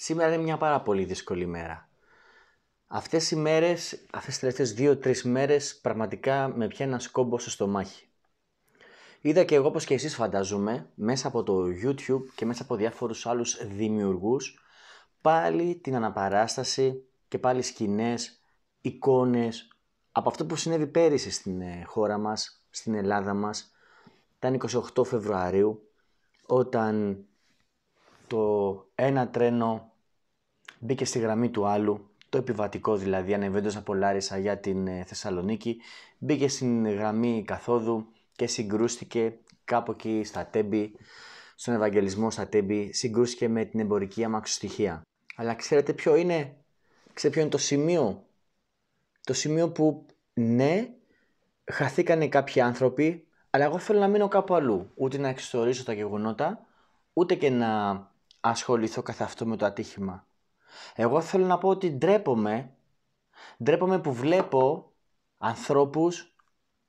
Σήμερα είναι μια πάρα πολύ δύσκολη μέρα. Αυτές οι μέρες, αυτές τις τελευταίες δύο-τρεις μέρες, πραγματικά με πιάνει ένα σκόμπο στο στομάχι. Είδα και εγώ, όπως και εσείς φαντάζομαι, μέσα από το YouTube και μέσα από διάφορους άλλους δημιουργούς, πάλι την αναπαράσταση και πάλι σκηνές, εικόνες, από αυτό που συνέβη πέρυσι στην ε, χώρα μας, στην Ελλάδα μας, ήταν 28 Φεβρουαρίου, όταν το ένα τρένο μπήκε στη γραμμή του άλλου, το επιβατικό δηλαδή ανεβαίνοντας από Λάρισα για την ε, Θεσσαλονίκη, μπήκε στην γραμμή καθόδου και συγκρούστηκε κάπου εκεί στα Τέμπη, στον Ευαγγελισμό στα Τέμπη, συγκρούστηκε με την εμπορική αμαξοστοιχεία. Αλλά ξέρετε ποιο είναι, ξέρετε ποιο είναι το σημείο. Το σημείο που ναι, χαθήκανε κάποιοι άνθρωποι, αλλά εγώ θέλω να μείνω κάπου αλλού. Ούτε να εξορίσω τα γεγονότα, ούτε και να ασχοληθώ καθ' αυτό με το ατύχημα. Εγώ θέλω να πω ότι ντρέπομαι, ντρέπομαι που βλέπω ανθρώπους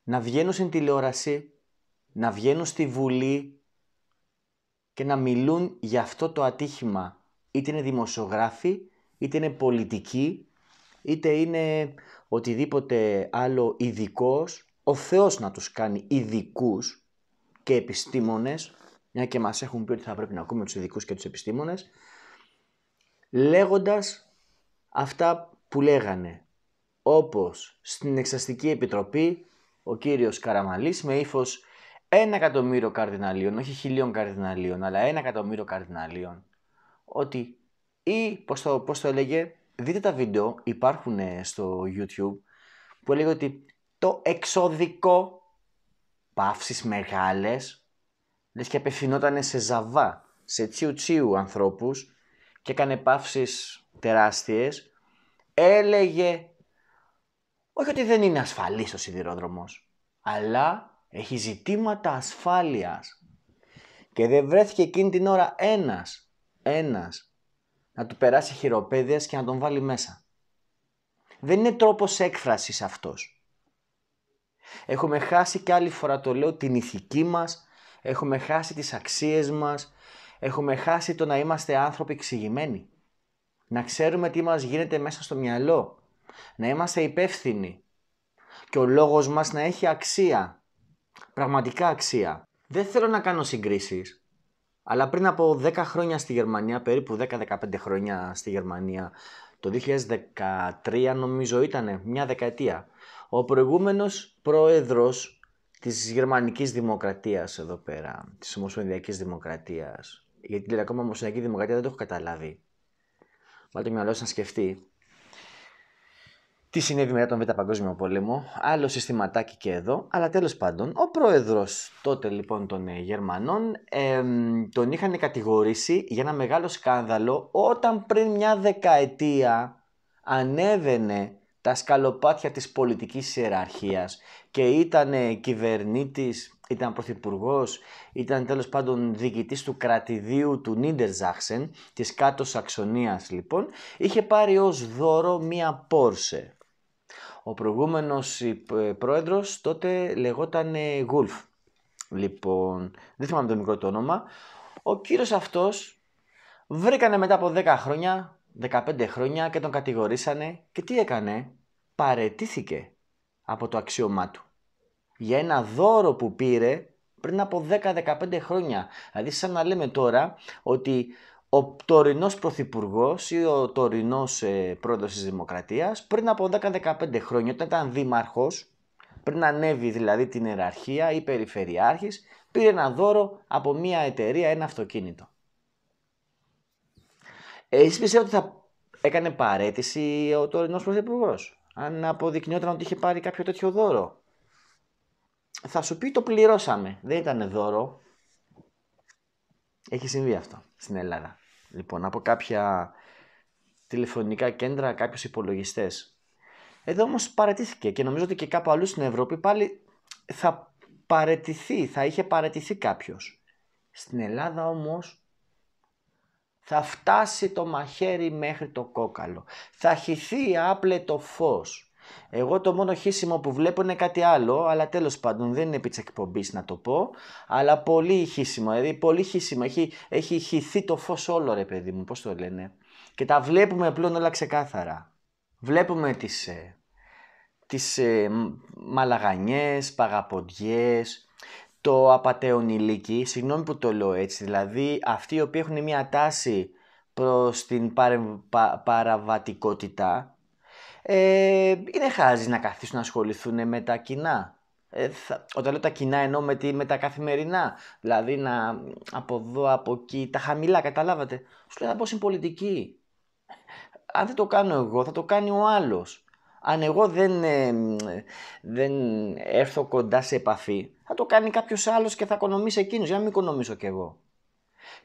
να βγαίνουν στην τηλεόραση, να βγαίνουν στη Βουλή και να μιλούν για αυτό το ατύχημα. Είτε είναι δημοσιογράφοι, είτε είναι πολιτικοί, είτε είναι οτιδήποτε άλλο ειδικός, ο Θεός να τους κάνει ειδικούς και επιστήμονες μια και μας έχουν πει ότι θα πρέπει να ακούμε τους ειδικούς και τους επιστήμονες, λέγοντας αυτά που λέγανε, όπως στην Εξαστική Επιτροπή ο κύριος Καραμαλής με ύφος ένα εκατομμύριο καρδιναλίων, όχι χιλίων καρδιναλίων, αλλά ένα εκατομμύριο καρδιναλίων, ότι ή, πώς το, πώς το έλεγε, δείτε τα βίντεο, υπάρχουν ε, στο YouTube, που έλεγε ότι το εξωδικό, παύσεις μεγάλες, Λες και απευθυνόταν σε ζαβά, σε τσιου τσιου ανθρώπους και έκανε παύσεις τεράστιες. Έλεγε όχι ότι δεν είναι ασφαλής ο σιδηρόδρομος, αλλά έχει ζητήματα ασφάλειας. Και δεν βρέθηκε εκείνη την ώρα ένας, ένας, να του περάσει χειροπέδες και να τον βάλει μέσα. Δεν είναι τρόπος έκφρασης αυτός. Έχουμε χάσει και άλλη φορά το λέω την ηθική μας έχουμε χάσει τις αξίες μας, έχουμε χάσει το να είμαστε άνθρωποι εξηγημένοι. Να ξέρουμε τι μας γίνεται μέσα στο μυαλό, να είμαστε υπεύθυνοι και ο λόγος μας να έχει αξία, πραγματικά αξία. Δεν θέλω να κάνω συγκρίσεις, αλλά πριν από 10 χρόνια στη Γερμανία, περίπου 10-15 χρόνια στη Γερμανία, το 2013 νομίζω ήταν μια δεκαετία, ο προηγούμενος πρόεδρος της γερμανικής δημοκρατίας εδώ πέρα, της ομοσπονδιακής δημοκρατίας. Γιατί λέει ακόμα ομοσπονδιακή δημοκρατία δεν το έχω καταλάβει. Μα το μυαλό σας να σκεφτεί. Τι συνέβη μετά τον Β' Παγκόσμιο Πόλεμο, άλλο συστηματάκι και εδώ, αλλά τέλος πάντων ο πρόεδρος τότε λοιπόν των ε, Γερμανών ε, τον είχαν κατηγορήσει για ένα μεγάλο σκάνδαλο όταν πριν μια δεκαετία ανέβαινε τα σκαλοπάτια της πολιτικής ιεραρχίας και ήταν κυβερνήτης, ήταν πρωθυπουργός, ήταν τέλος πάντων διοικητής του κρατηδίου του Νίντερζάχσεν, της κάτω Σαξονίας λοιπόν, είχε πάρει ως δώρο μία Πόρσε. Ο προηγούμενος ε, πρόεδρος τότε λεγόταν ε, Γουλφ. Λοιπόν, δεν θυμάμαι το μικρό το όνομα. Ο κύριος αυτός βρήκανε μετά από 10 χρόνια 15 χρόνια και τον κατηγορήσανε και τι έκανε, παρετήθηκε από το αξίωμά του. Για ένα δώρο που πήρε πριν από 10-15 χρόνια. Δηλαδή σαν να λέμε τώρα ότι ο τωρινός πρωθυπουργός ή ο τωρινός ε, της της Δημοκρατίας πριν από 10-15 χρόνια, όταν ήταν δήμαρχος, πριν ανέβει δηλαδή την ιεραρχία ή περιφερειάρχης, πήρε ένα δώρο από μια εταιρεία, ένα αυτοκίνητο. Εσύ πιστεύω ότι θα έκανε παρέτηση ο τωρινός πρωθυπουργός. Αν αποδεικνύονταν ότι είχε πάρει κάποιο τέτοιο δώρο. Θα σου πει το πληρώσαμε. Δεν ήταν δώρο. Έχει συμβεί αυτό στην Ελλάδα. Λοιπόν, από κάποια τηλεφωνικά κέντρα, κάποιους υπολογιστές. Εδώ όμως παρατήθηκε και νομίζω ότι και κάπου αλλού στην Ευρώπη πάλι θα παρετηθεί, θα είχε παρετηθεί κάποιος. Στην Ελλάδα όμως θα φτάσει το μαχαίρι μέχρι το κόκαλο. Θα χυθεί το φως. Εγώ το μόνο χύσιμο που βλέπω είναι κάτι άλλο, αλλά τέλος πάντων δεν είναι επί να το πω, αλλά πολύ χύσιμο, δηλαδή πολύ χύσιμο, έχει, έχει χυθεί το φως όλο ρε παιδί μου, πώς το λένε. Και τα βλέπουμε πλέον όλα ξεκάθαρα. Βλέπουμε τις, ε, τις ε, μαλαγανιές, παγαποντιές, το απαταιών ηλίκη, συγγνώμη που το λέω έτσι, δηλαδή αυτοί οι οποίοι έχουν μια τάση προς την παραβατικότητα, ε, είναι να καθίσουν να ασχοληθούν με τα κοινά. Ε, θα, όταν λέω τα κοινά εννοώ με, τη, με τα καθημερινά, δηλαδή να από εδώ, από εκεί, τα χαμηλά, καταλάβατε. Σου λέω θα πω στην πολιτική. Αν δεν το κάνω εγώ, θα το κάνει ο άλλος αν εγώ δεν, ε, δεν έρθω κοντά σε επαφή, θα το κάνει κάποιος άλλος και θα οικονομήσει εκείνος. για να μην οικονομήσω κι εγώ.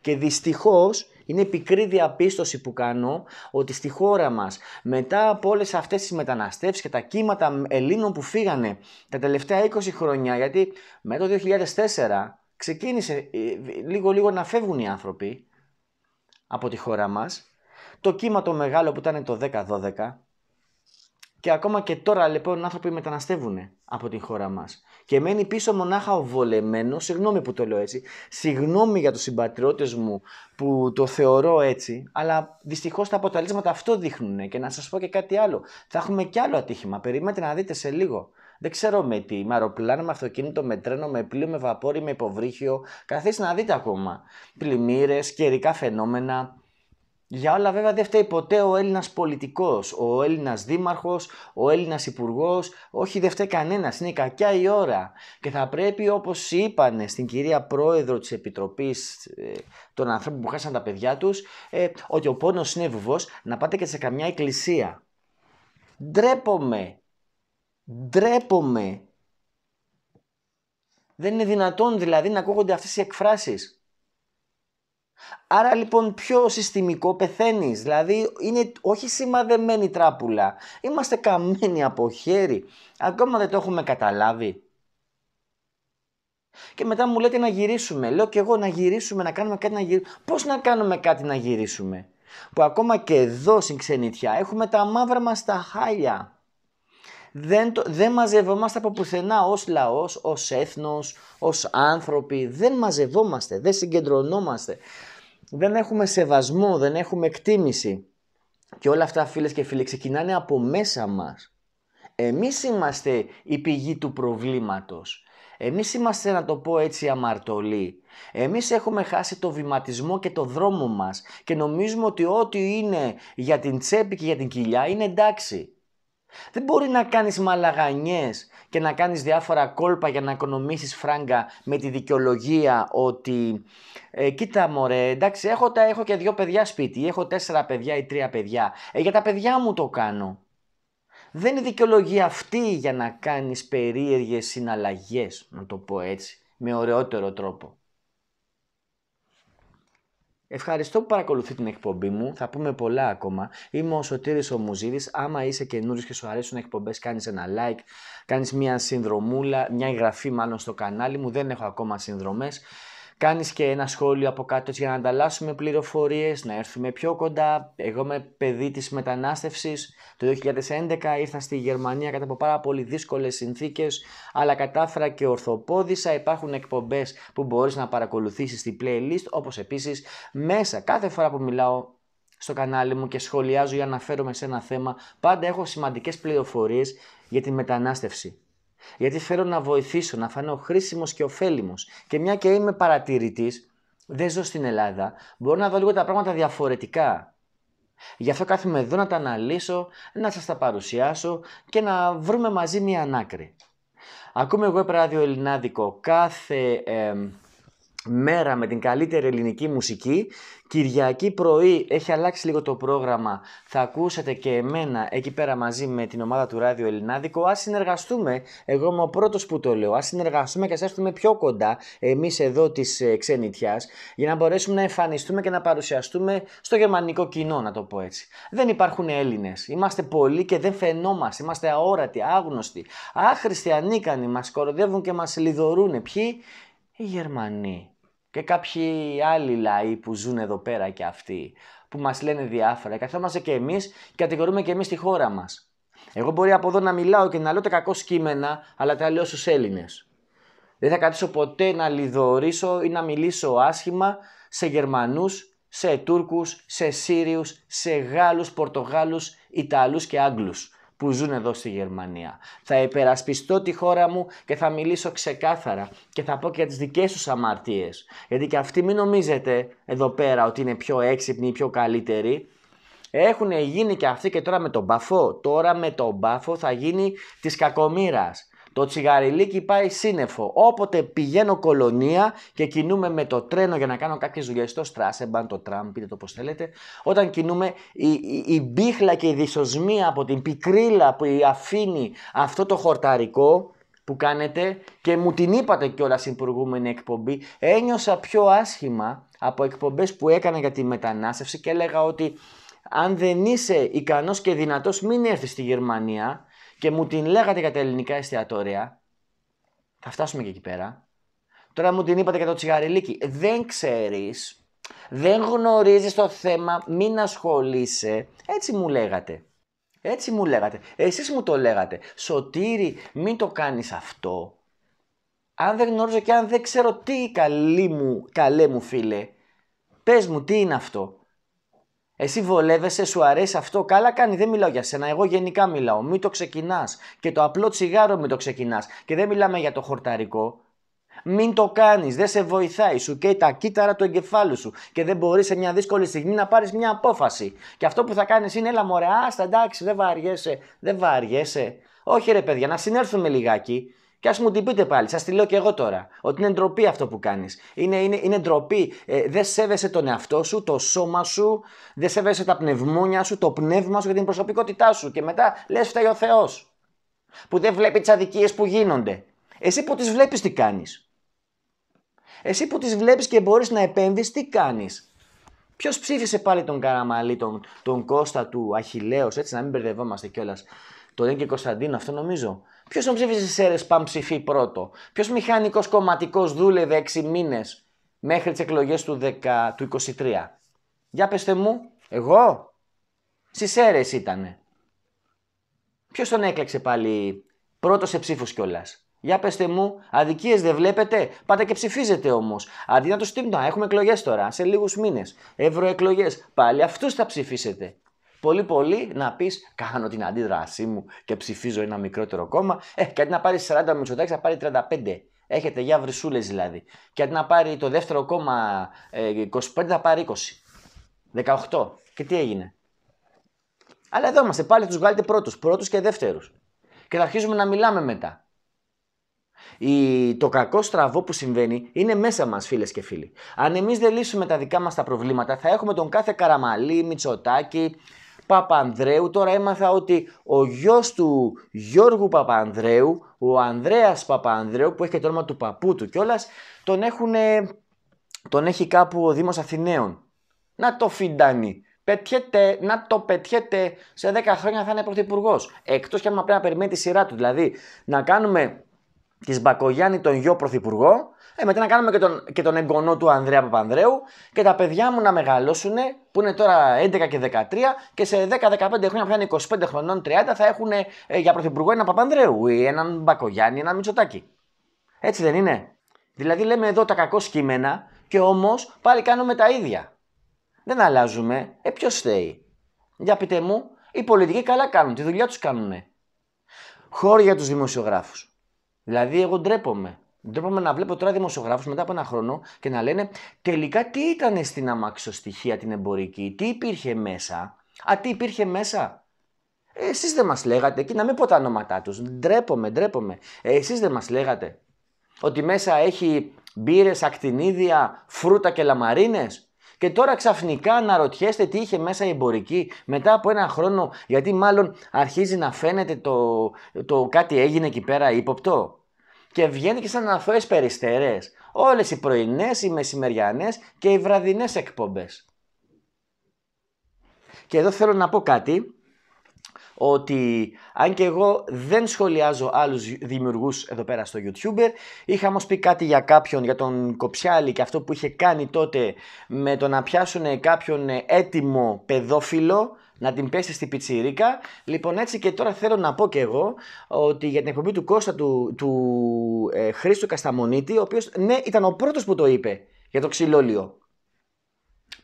Και δυστυχώς είναι πικρή διαπίστωση που κάνω ότι στη χώρα μας μετά από όλες αυτές τις μεταναστεύσεις και τα κύματα Ελλήνων που φύγανε τα τελευταία 20 χρόνια γιατί με το 2004 ξεκίνησε ε, λίγο λίγο να φεύγουν οι άνθρωποι από τη χώρα μας το κύμα το μεγάλο που ήταν το 10-12 και ακόμα και τώρα λοιπόν άνθρωποι μεταναστεύουν από την χώρα μας. Και μένει πίσω μονάχα ο βολεμένος, συγγνώμη που το λέω έτσι, συγγνώμη για τους συμπατριώτες μου που το θεωρώ έτσι, αλλά δυστυχώς τα αποτελέσματα αυτό δείχνουν. Και να σας πω και κάτι άλλο. Θα έχουμε κι άλλο ατύχημα. Περιμένετε να δείτε σε λίγο. Δεν ξέρω με τι, με αεροπλάνο, με αυτοκίνητο, με τρένο, με πλοίο, με βαπόρι, με υποβρύχιο. Καθίστε να δείτε ακόμα. Πλημμύρες, καιρικά φαινόμενα, για όλα βέβαια δεν φταίει ποτέ ο Έλληνας πολιτικός, ο Έλληνας δήμαρχος, ο Έλληνας υπουργός. Όχι, δεν φταίει κανένας. Είναι κακιά η ώρα. Και θα πρέπει, όπως είπανε στην κυρία πρόεδρο της Επιτροπής ε, των ανθρώπων που χάσαν τα παιδιά τους, ε, ότι ο πόνος είναι βουβός, να πάτε και σε καμιά εκκλησία. Ντρέπομαι. Ντρέπομαι. Δεν είναι δυνατόν δηλαδή να ακούγονται αυτές οι εκφράσεις. Άρα λοιπόν πιο συστημικό πεθαίνεις, δηλαδή είναι όχι σημαδεμένη τράπουλα, είμαστε καμένοι από χέρι, ακόμα δεν το έχουμε καταλάβει. Και μετά μου λέτε να γυρίσουμε, λέω και εγώ να γυρίσουμε, να κάνουμε κάτι να γυρίσουμε. Πώς να κάνουμε κάτι να γυρίσουμε, που ακόμα και εδώ στην ξενιτιά έχουμε τα μαύρα μας τα χάλια δεν, το, δεν μαζευόμαστε από πουθενά ως λαός, ως έθνος, ως άνθρωποι. Δεν μαζευόμαστε, δεν συγκεντρωνόμαστε. Δεν έχουμε σεβασμό, δεν έχουμε εκτίμηση. Και όλα αυτά φίλες και φίλοι ξεκινάνε από μέσα μας. Εμείς είμαστε η πηγή του προβλήματος. Εμείς είμαστε, να το πω έτσι, αμαρτωλοί. Εμείς έχουμε χάσει το βηματισμό και το δρόμο μας και νομίζουμε ότι ό,τι είναι για την τσέπη και για την κοιλιά είναι εντάξει. Δεν μπορεί να κάνεις μαλαγανιές και να κάνεις διάφορα κόλπα για να οικονομήσεις φράγκα με τη δικαιολογία ότι ε, κοίτα μωρέ, εντάξει έχω, τα, έχω και δύο παιδιά σπίτι, έχω τέσσερα παιδιά ή τρία παιδιά, ε, για τα παιδιά μου το κάνω. Δεν είναι δικαιολογία αυτή για να κάνεις περίεργες συναλλαγές, να το πω έτσι, με ωραιότερο τρόπο. Ευχαριστώ που παρακολουθεί την εκπομπή μου. Θα πούμε πολλά ακόμα. Είμαι ο Σωτήρης ο Μουζίδης. Άμα είσαι καινούριος και σου αρέσουν εκπομπές, κάνεις ένα like, κάνεις μια συνδρομούλα, μια εγγραφή μάλλον στο κανάλι μου. Δεν έχω ακόμα συνδρομές κάνεις και ένα σχόλιο από κάτω για να ανταλλάσσουμε πληροφορίες, να έρθουμε πιο κοντά. Εγώ είμαι παιδί της μετανάστευσης. Το 2011 ήρθα στη Γερμανία κατά από πάρα πολύ δύσκολες συνθήκες, αλλά κατάφερα και ορθοπόδησα. Υπάρχουν εκπομπές που μπορείς να παρακολουθήσεις στη playlist, όπως επίσης μέσα κάθε φορά που μιλάω στο κανάλι μου και σχολιάζω ή αναφέρομαι σε ένα θέμα, πάντα έχω σημαντικές πληροφορίες για τη μετανάστευση. Γιατί θέλω να βοηθήσω, να φανώ χρήσιμος και ωφέλιμος. Και μια και είμαι παρατηρητής, δεν ζω στην Ελλάδα, μπορώ να δω λίγο τα πράγματα διαφορετικά. Γι' αυτό κάθομαι εδώ να τα αναλύσω, να σας τα παρουσιάσω και να βρούμε μαζί μια ανάκρη. Ακούμε εγώ πράδειο Ελληνάδικο κάθε μέρα με την καλύτερη ελληνική μουσική. Κυριακή πρωί έχει αλλάξει λίγο το πρόγραμμα. Θα ακούσετε και εμένα εκεί πέρα μαζί με την ομάδα του Ράδιο Ελληνάδικο. Ας συνεργαστούμε. Εγώ είμαι ο πρώτος που το λέω. Ας συνεργαστούμε και ας έρθουμε πιο κοντά εμείς εδώ της ε, ξενιτιάς για να μπορέσουμε να εμφανιστούμε και να παρουσιαστούμε στο γερμανικό κοινό, να το πω έτσι. Δεν υπάρχουν Έλληνες. Είμαστε πολλοί και δεν φαινόμαστε. Είμαστε αόρατοι, άγνωστοι. Άχρηστοι, ανίκανοι. Μας κοροδεύουν και μας λιδωρούν. Ποιοι? Οι Γερμανοί και κάποιοι άλλοι λαοί που ζουν εδώ πέρα και αυτοί, που μας λένε διάφορα. Καθόμαστε και εμείς και κατηγορούμε και εμείς τη χώρα μας. Εγώ μπορεί από εδώ να μιλάω και να λέω τα κακό σκήμενα, αλλά τα λέω στους Έλληνες. Δεν θα κατήσω ποτέ να λιδωρήσω ή να μιλήσω άσχημα σε Γερμανούς, σε Τούρκους, σε Σύριους, σε Γάλλους, Πορτογάλους, Ιταλούς και Άγγλους που ζουν εδώ στη Γερμανία. Θα υπερασπιστώ τη χώρα μου και θα μιλήσω ξεκάθαρα και θα πω και για τις δικές τους αμαρτίες. Γιατί και αυτοί μην νομίζετε εδώ πέρα ότι είναι πιο έξυπνοι ή πιο καλύτεροι. Έχουν γίνει και αυτοί και τώρα με τον μπαφό. Τώρα με τον μπαφό θα γίνει της κακομήρας. Το τσιγαριλίκι πάει σύννεφο. Όποτε πηγαίνω κολονία και κινούμε με το τρένο για να κάνω κάποιες δουλειές στο Στράσεμπαν, το τραμ, πείτε το πώς θέλετε, όταν κινούμε, η, η, η μπίχλα και η δυσοσμία από την πικρίλα που αφήνει αυτό το χορταρικό που κάνετε και μου την είπατε κιόλας στην προηγούμενη εκπομπή, ένιωσα πιο άσχημα από εκπομπές που έκανα για τη μετανάστευση και έλεγα ότι αν δεν είσαι ικανός και δυνατός μην έρθεις στη Γερμανία και μου την λέγατε για τα ελληνικά εστιατόρια, θα φτάσουμε και εκεί πέρα. Τώρα μου την είπατε για το τσιγαριλίκι. Δεν ξέρεις, δεν γνωρίζεις το θέμα, μην ασχολείσαι. Έτσι μου λέγατε. Έτσι μου λέγατε. Εσείς μου το λέγατε. Σωτήρι, μην το κάνεις αυτό. Αν δεν γνωρίζω και αν δεν ξέρω τι καλή μου, καλέ μου φίλε, πες μου τι είναι αυτό. Εσύ βολεύεσαι, σου αρέσει αυτό, καλά κάνει, δεν μιλάω για σένα. Εγώ γενικά μιλάω. Μην το ξεκινάς Και το απλό τσιγάρο μην το ξεκινάς Και δεν μιλάμε για το χορταρικό. Μην το κάνεις, δεν σε βοηθάει. Σου καίει τα κύτταρα του εγκεφάλου σου και δεν μπορείς σε μια δύσκολη στιγμή να πάρεις μια απόφαση. Και αυτό που θα κάνεις είναι, έλα μωρέ, άστα εντάξει, δεν βαριέσαι, δεν βαριέσαι. Όχι ρε παιδιά, να συνέλθουμε λιγάκι. Και ας μου την πείτε πάλι, σας τη λέω και εγώ τώρα. Ότι είναι ντροπή αυτό που κάνεις. Είναι, είναι, είναι ντροπή. Ε, δεν σέβεσαι τον εαυτό σου, το σώμα σου, δεν σέβεσαι τα πνευμόνια σου, το πνεύμα σου και την προσωπικότητά σου. Και μετά λες, φταίει ο Θεός. Που δεν βλέπει τις αδικίες που γίνονται. Εσύ που τις βλέπεις, τι κάνεις. Εσύ που τις βλέπεις και μπορείς να επέμβεις, τι κάνεις. Ποιος ψήφισε πάλι τον Καραμαλή, τον, τον Κώστα του Αχηλέο, έτσι να μην μπερδευόμαστε κιόλας. Το λένε και Κωνσταντίνο, αυτό νομίζω. Ποιος τον ψήφισε σε ΕΡΕΣΠΑΜ ψηφί πρώτο. Ποιος μηχανικός κομματικός δούλευε 6 μήνες μέχρι τις εκλογές του, 10, του 23. Για πετε μου, εγώ. Στις αίρες ήτανε. Ποιος τον έκλεξε πάλι πρώτος σε ψήφους κιόλας. Για πετε μου, αδικίες δεν βλέπετε. Πάτε και ψηφίζετε όμως. Αντί να το στείλουμε, έχουμε εκλογές τώρα, σε λίγους μήνες. Ευρωεκλογές. Πάλι αυτούς θα ψηφίσετε πολύ πολύ να πεις: Κάνω την αντίδρασή μου και ψηφίζω ένα μικρότερο κόμμα. Ε, και αντί να πάρεις 40 Μητσοτάκης, θα πάρει 35. Έχετε για βρυσούλες δηλαδή. Και αντί να πάρει το δεύτερο κόμμα 25, ε, θα πάρει 20. 18. Και τι έγινε. Αλλά εδώ είμαστε πάλι, τους βγάλετε πρώτους, πρώτους και δεύτερους. Και θα αρχίζουμε να μιλάμε μετά. Η... Το κακό στραβό που συμβαίνει είναι μέσα μας, φίλες και φίλοι. Αν εμείς δεν λύσουμε τα δικά μας τα προβλήματα, θα έχουμε τον κάθε καραμαλί, μυτσοτάκι, Παπανδρέου. Τώρα έμαθα ότι ο γιος του Γιώργου Παπανδρέου, ο Ανδρέας Παπανδρέου, που έχει και το όνομα του παππού του κιόλας, τον, έχουνε, τον έχει κάπου ο Δήμος Αθηναίων. Να το φιντάνει. Πετιέται, να το πετιέται, σε 10 χρόνια θα είναι πρωθυπουργός. Εκτός και αν πρέπει να περιμένει τη σειρά του. Δηλαδή, να κάνουμε της Μπακογιάννη τον γιο πρωθυπουργό, ε, μετά να κάνουμε και τον, και τον εγγονό του Ανδρέα Παπανδρέου και τα παιδιά μου να μεγαλώσουν που είναι τώρα 11 και 13 και σε 10-15 χρόνια, πια είναι 25 χρονών, 30, θα έχουν ε, για πρωθυπουργό έναν Παπανδρέου ή έναν Μπακογιάννη, έναν Μητσοτάκη. Έτσι δεν είναι. Δηλαδή λέμε εδώ τα κακό σκήμενα και όμως πάλι κάνουμε τα ίδια. Δεν αλλάζουμε. Ε, ποιος θέλει. Για πείτε μου, οι πολιτικοί καλά κάνουν, τη δουλειά τους κάνουν. Χώρια για τους δημοσιογράφους. Δηλαδή, εγώ ντρέπομαι Ντρέπομαι να βλέπω τώρα δημοσιογράφους μετά από ένα χρόνο και να λένε τελικά τι ήταν στην αμαξοστοιχεία την εμπορική, τι υπήρχε μέσα. Α, τι υπήρχε μέσα. Ε, εσείς δεν μας λέγατε, και να μην πω τα ονόματά τους. ντρέπομαι, ντρέπομαι. Ε, εσείς δεν μας λέγατε ότι μέσα έχει μπύρες, ακτινίδια, φρούτα και λαμαρίνες. Και τώρα ξαφνικά να ρωτιέστε τι είχε μέσα η εμπορική μετά από ένα χρόνο, γιατί μάλλον αρχίζει να φαίνεται το, το κάτι έγινε εκεί πέρα ύποπτο και βγαίνει και σαν αθώες περιστέρες. Όλες οι πρωινές, οι μεσημεριανές και οι βραδινές εκπομπές. Και εδώ θέλω να πω κάτι ότι αν και εγώ δεν σχολιάζω άλλους δημιουργούς εδώ πέρα στο YouTuber, είχα όμως πει κάτι για κάποιον, για τον Κοψιάλη και αυτό που είχε κάνει τότε με το να πιάσουν κάποιον ε, έτοιμο παιδόφιλο να την πέσει στην πιτσιρίκα. Λοιπόν, έτσι και τώρα θέλω να πω και εγώ ότι για την εκπομπή του Κώστα του, του ε, Χρήστου Κασταμονίτη, ο οποίος ναι, ήταν ο πρώτος που το είπε για το ξυλόλιο.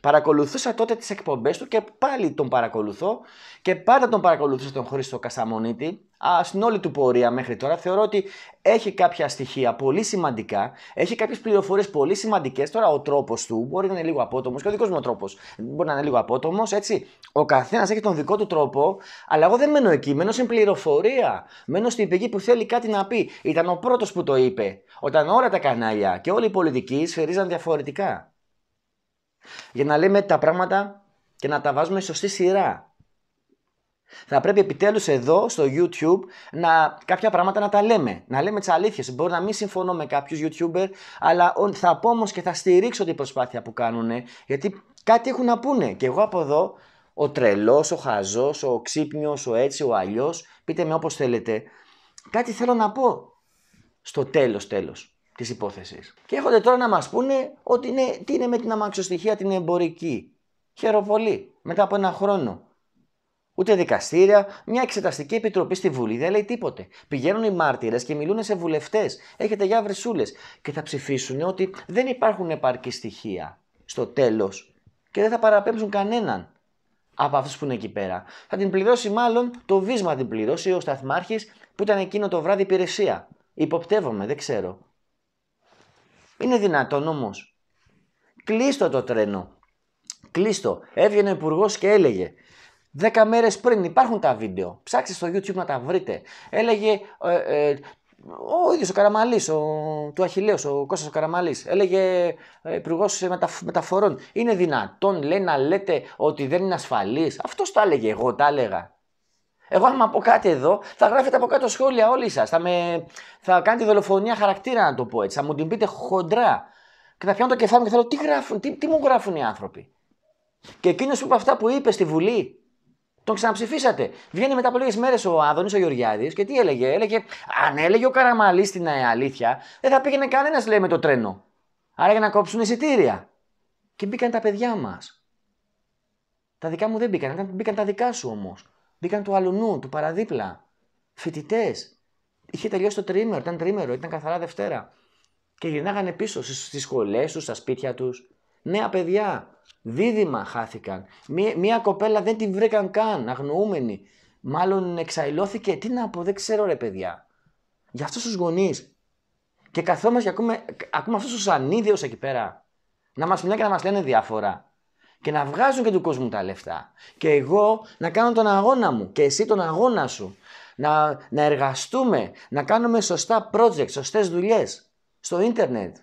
Παρακολουθούσα τότε τις εκπομπές του και πάλι τον παρακολουθώ και πάντα τον παρακολουθούσα τον Χρήστο Κασαμονίτη Α, στην όλη του πορεία μέχρι τώρα θεωρώ ότι έχει κάποια στοιχεία πολύ σημαντικά, έχει κάποιες πληροφορίες πολύ σημαντικές, Τώρα ο τρόπος του μπορεί να είναι λίγο απότομος και ο δικός μου τρόπος, μπορεί να είναι λίγο απότομος, έτσι. Ο καθένας έχει τον δικό του τρόπο, αλλά εγώ δεν μένω εκεί. Μένω στην πληροφορία. Μένω στην πηγή που θέλει κάτι να πει. Ήταν ο πρώτος που το είπε. Όταν όλα τα κανάλια και όλοι οι πολιτικοί σφαιρίζαν διαφορετικά. Για να λέμε τα πράγματα και να τα βάζουμε σωστή σειρά. Θα πρέπει επιτέλους εδώ στο YouTube να, κάποια πράγματα να τα λέμε. Να λέμε τις αλήθειες. Μπορεί να μην συμφωνώ με κάποιους YouTuber, αλλά θα πω όμως και θα στηρίξω την προσπάθεια που κάνουν, γιατί κάτι έχουν να πούνε. Και εγώ από εδώ, ο τρελός, ο χαζός, ο ξύπνιος, ο έτσι, ο αλλιώς, πείτε με όπως θέλετε, κάτι θέλω να πω στο τέλος τέλος της υπόθεσης. Και έρχονται τώρα να μας πούνε ότι είναι τι είναι με την αμαξοστοιχεία την εμπορική. Χαίρομαι πολύ. Μετά από ένα χρόνο. Ούτε δικαστήρια, μια εξεταστική επιτροπή στη Βουλή δεν λέει τίποτε. Πηγαίνουν οι μάρτυρες και μιλούν σε βουλευτές. Έχετε για βρεσούλε. Και θα ψηφίσουν ότι δεν υπάρχουν επαρκή στοιχεία στο τέλος. Και δεν θα παραπέμψουν κανέναν από αυτούς που είναι εκεί πέρα. Θα την πληρώσει μάλλον το βίσμα, την πληρώσει ο σταθμάρχης που ήταν εκείνο το βράδυ υπηρεσία. Υποπτεύομαι, δεν ξέρω. Είναι δυνατόν όμως. Κλείστο το τρένο. Κλείστο. Έβγαινε ο υπουργός και έλεγε. Δέκα μέρες πριν υπάρχουν τα βίντεο. Ψάξτε στο YouTube να τα βρείτε. Έλεγε ε, ε ο ίδιος ο Καραμαλής, ο... του Αχηλέω, ο Κώστας ο Καραμαλής, έλεγε ε, υπουργός μεταφορών. Είναι δυνατόν, λέει, να λέτε ότι δεν είναι ασφαλής. Αυτός το έλεγε, εγώ τα έλεγα. Εγώ, άμα πω κάτι εδώ, θα γράφετε από κάτω σχόλια όλοι σας. Θα, με... θα κάνετε δολοφονία χαρακτήρα, να το πω έτσι. Θα μου την πείτε χοντρά. Και θα πιάνω το κεφάλι μου και θα λέω τι, γράφουν, τι, τι μου γράφουν οι άνθρωποι. Και εκείνος που είπε αυτά που είπε στη Βουλή, τον ξαναψηφίσατε. Βγαίνει μετά από λίγες μέρες ο Άδωνης ο Γεωργιάδης και τι έλεγε. Έλεγε, αν έλεγε ο Καραμαλής την ε, αλήθεια, δεν θα πήγαινε κανένας, λέει, με το τρένο. Άρα για να κόψουν εισιτήρια. Και μπήκαν τα παιδιά μας. Τα δικά μου δεν μπήκαν, μπήκαν τα δικά σου όμως. Μπήκαν του αλουνού, του παραδίπλα. Φοιτητές. Είχε τελειώσει το τρίμερο, ήταν τρίμερο, ήταν καθαρά Δευτέρα. Και γυρνάγανε πίσω στις σχολές τους, στα σπίτια τους. Νέα παιδιά. Δίδυμα χάθηκαν. Μία, κοπέλα δεν την βρήκαν καν, αγνοούμενη. Μάλλον εξαϊλώθηκε. Τι να πω, δεν ξέρω ρε παιδιά. Για αυτούς τους γονείς. Και καθόμαστε και ακούμε, ακούμε αυτούς τους ανίδιους εκεί πέρα. Να μας μιλάνε και να μας λένε διάφορα και να βγάζουν και του κόσμου τα λεφτά. Και εγώ να κάνω τον αγώνα μου και εσύ τον αγώνα σου. Να, να εργαστούμε, να κάνουμε σωστά project, σωστές δουλειές στο ίντερνετ.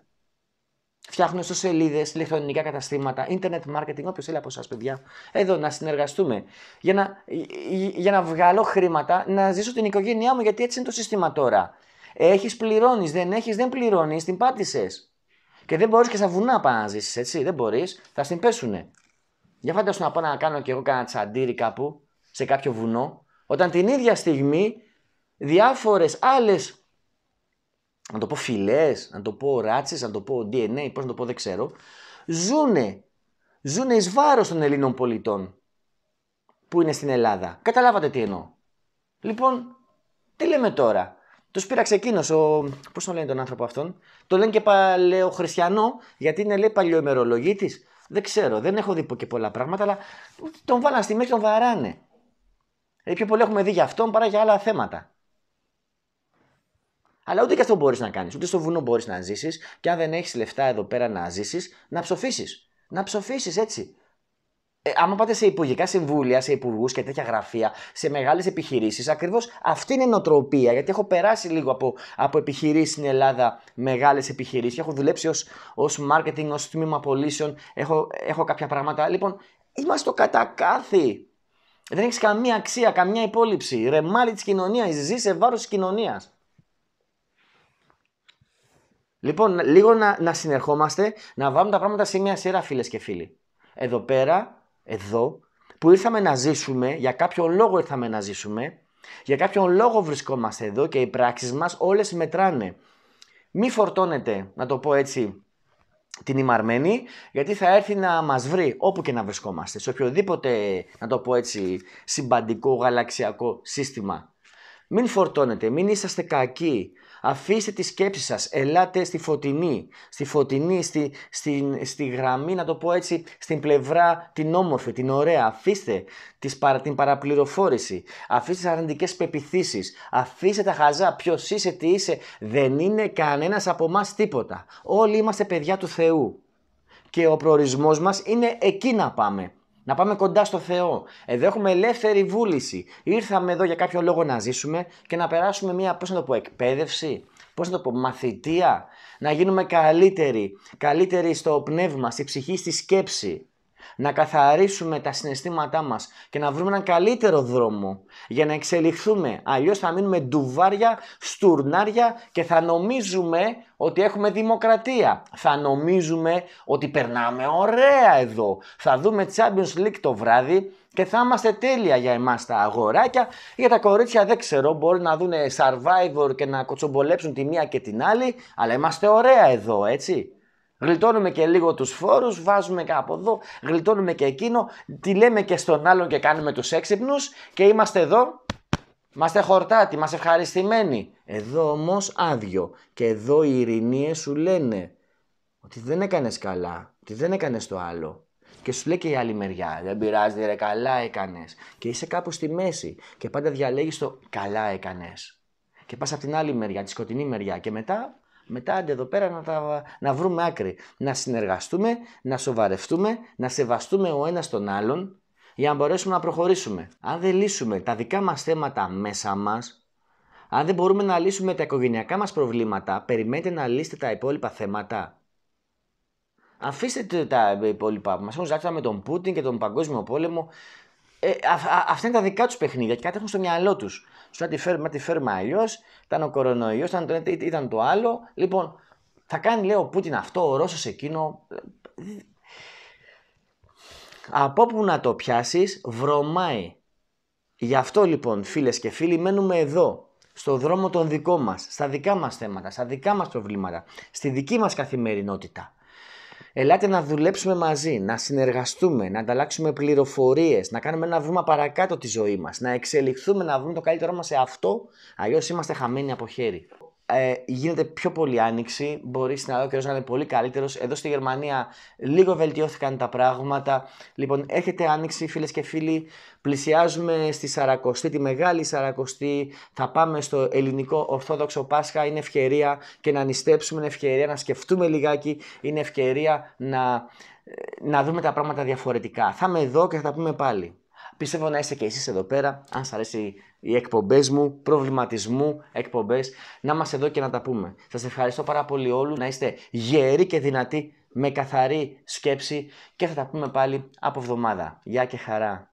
Φτιάχνω σελίδες, ηλεκτρονικά καταστήματα, internet marketing, όποιος θέλει από εσάς, παιδιά, εδώ να συνεργαστούμε. Για να, για να βγάλω χρήματα, να ζήσω την οικογένειά μου, γιατί έτσι είναι το σύστημα τώρα. Έχεις, πληρώνεις, δεν έχεις, δεν πληρώνεις, την πάτησες. Και δεν μπορείς και στα βουνά να ζήσεις, έτσι. Δεν μπορείς, θα στην πέσουνε. Για φαντάσου να πάω να κάνω κι εγώ κανένα τσαντήρι κάπου, σε κάποιο βουνό, όταν την ίδια στιγμή διάφορες άλλες, να το πω φιλές, να το πω ράτσες, να το πω DNA, πώς να το πω δεν ξέρω, ζούνε, ζούνε εις βάρος των Ελλήνων πολιτών που είναι στην Ελλάδα. Καταλάβατε τι εννοώ. Λοιπόν, τι λέμε τώρα. Τους πήραξε εκείνο, ο... πώς τον λένε τον άνθρωπο αυτόν. Το λένε και παλαιοχριστιανό, γιατί είναι λέει παλαιοημερολογήτη. Δεν ξέρω, δεν έχω δει και πολλά πράγματα, αλλά τον βάλαν στη μέση, τον βαράνε. Ή ε, πιο πολύ έχουμε δει για αυτόν παρά για άλλα θέματα. Αλλά ούτε και αυτό μπορείς να κάνεις. Ούτε στο βουνό μπορείς να ζήσεις. Και αν δεν έχεις λεφτά εδώ πέρα να ζήσεις, να ψοφήσεις. Να ψοφήσεις έτσι. Ε, άμα πάτε σε υπουργικά συμβούλια, σε υπουργούς και τέτοια γραφεία, σε μεγάλες επιχειρήσεις, ακριβώς αυτή είναι η νοοτροπία. Γιατί έχω περάσει λίγο από, από επιχειρήσεις στην Ελλάδα, μεγάλες επιχειρήσεις, έχω δουλέψει ως marketing, ως τμήμα πωλήσεων, έχω, έχω κάποια πράγματα. Λοιπόν, είμαστε το κατακάθι. Δεν έχεις καμία αξία, καμία υπόλοιψη. Ρεμάρι της κοινωνίας, ζεις σε βάρος της κοινωνίας. Λοιπόν, λίγο να, να συνερχόμαστε, να βάλουμε τα πράγματα σε μια σειρά, φίλες και φίλοι. Εδώ πέρα εδώ, που ήρθαμε να ζήσουμε, για κάποιον λόγο ήρθαμε να ζήσουμε, για κάποιον λόγο βρισκόμαστε εδώ και οι πράξεις μας όλες μετράνε. Μη φορτώνετε, να το πω έτσι, την ημαρμένη, γιατί θα έρθει να μας βρει όπου και να βρισκόμαστε, σε οποιοδήποτε, να το πω έτσι, συμπαντικό γαλαξιακό σύστημα. Μην φορτώνετε, μην είσαστε κακοί, Αφήστε τις σκέψεις σας, ελάτε στη φωτεινή, στη φωτεινή, στη, στη, στη γραμμή, να το πω έτσι, στην πλευρά την όμορφη, την ωραία. Αφήστε τις, την παραπληροφόρηση, αφήστε τις αρνητικές πεπιθήσεις, αφήστε τα χαζά, ποιος είσαι, τι είσαι. Δεν είναι κανένας από εμάς τίποτα. Όλοι είμαστε παιδιά του Θεού και ο προορισμός μας είναι εκεί να πάμε να πάμε κοντά στο Θεό. Εδώ έχουμε ελεύθερη βούληση. Ήρθαμε εδώ για κάποιο λόγο να ζήσουμε και να περάσουμε μια, πώς να το πω, εκπαίδευση, πώς να το πω, μαθητεία, να γίνουμε καλύτεροι, καλύτεροι στο πνεύμα, στη ψυχή, στη σκέψη να καθαρίσουμε τα συναισθήματά μας και να βρούμε έναν καλύτερο δρόμο για να εξελιχθούμε. Αλλιώς θα μείνουμε ντουβάρια, στουρνάρια και θα νομίζουμε ότι έχουμε δημοκρατία. Θα νομίζουμε ότι περνάμε ωραία εδώ. Θα δούμε Champions League το βράδυ και θα είμαστε τέλεια για εμάς τα αγοράκια. Για τα κορίτσια δεν ξέρω, μπορεί να δουν Survivor και να κοτσομπολέψουν τη μία και την άλλη, αλλά είμαστε ωραία εδώ, έτσι. Γλιτώνουμε και λίγο τους φόρους, βάζουμε και από εδώ, γλιτώνουμε και εκείνο, τη λέμε και στον άλλον και κάνουμε τους έξυπνους και είμαστε εδώ. Είμαστε χορτάτοι, είμαστε ευχαριστημένοι. Εδώ όμως άδειο. Και εδώ οι ειρηνίε σου λένε ότι δεν έκανες καλά, ότι δεν έκανες το άλλο. Και σου λέει και η άλλη μεριά, δεν πειράζει, ρε, καλά έκανες. Και είσαι κάπου στη μέση και πάντα διαλέγεις το καλά έκανες. Και πας από την άλλη μεριά, τη σκοτεινή μεριά και μετά μετά άντε εδώ πέρα να, να βρούμε άκρη. Να συνεργαστούμε, να σοβαρευτούμε, να σεβαστούμε ο ένας τον άλλον για να μπορέσουμε να προχωρήσουμε. Αν δεν λύσουμε τα δικά μας θέματα μέσα μας, αν δεν μπορούμε να λύσουμε τα οικογενειακά μας προβλήματα, περιμένετε να λύσετε τα υπόλοιπα θέματα. Αφήστε τα υπόλοιπα. Μας έχουν ζάξει με τον Πούτιν και τον Παγκόσμιο Πόλεμο ε, α, α, αυτά είναι τα δικά τους παιχνίδια και κάτι έχουν στο μυαλό τους. Σου να τη φέρουμε, τη φέρουμε αλλιώς. Ήταν ο κορονοϊός, ήταν, το, ήταν το άλλο. Λοιπόν, θα κάνει λέω ο Πούτιν αυτό, ο Ρώσος εκείνο. Από που να το πιάσεις βρωμάει. Γι' αυτό λοιπόν φίλες και φίλοι μένουμε εδώ στο δρόμο των δικό μας, στα δικά μας θέματα, στα δικά μας προβλήματα, στη δική μας καθημερινότητα. Ελάτε να δουλέψουμε μαζί, να συνεργαστούμε, να ανταλλάξουμε πληροφορίες, να κάνουμε ένα βήμα παρακάτω τη ζωή μας, να εξελιχθούμε, να βρούμε το καλύτερό μας σε αυτό. Αλλιώς είμαστε χαμένοι από χέρι ε, γίνεται πιο πολύ άνοιξη. Μπορεί στην Ελλάδα ο καιρός να είναι πολύ καλύτερος. Εδώ στη Γερμανία λίγο βελτιώθηκαν τα πράγματα. Λοιπόν, έρχεται άνοιξη, φίλες και φίλοι. Πλησιάζουμε στη Σαρακοστή, τη μεγάλη Σαρακοστή. Θα πάμε στο ελληνικό Ορθόδοξο Πάσχα. Είναι ευκαιρία και να νηστέψουμε, είναι ευκαιρία να σκεφτούμε λιγάκι, είναι ευκαιρία να, ε, να δούμε τα πράγματα διαφορετικά. Θα είμαι εδώ και θα τα πούμε πάλι. Πιστεύω να είστε και εσείς εδώ πέρα. Αν σας αρέσει οι εκπομπές μου, προβληματισμού, εκπομπές. Να είμαστε εδώ και να τα πούμε. Σας ευχαριστώ πάρα πολύ όλους. Να είστε γεροί και δυνατοί, με καθαρή σκέψη και θα τα πούμε πάλι από εβδομάδα. Γεια και χαρά.